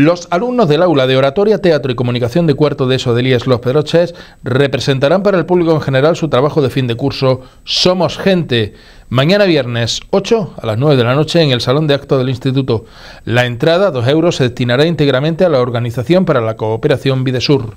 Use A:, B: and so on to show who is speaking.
A: Los alumnos del aula de Oratoria, Teatro y Comunicación de Cuarto de ESO de Elías Los Pedroches representarán para el público en general su trabajo de fin de curso Somos Gente, mañana viernes 8 a las 9 de la noche en el Salón de Actos del Instituto. La entrada, 2 euros, se destinará íntegramente a la Organización para la Cooperación Videsur.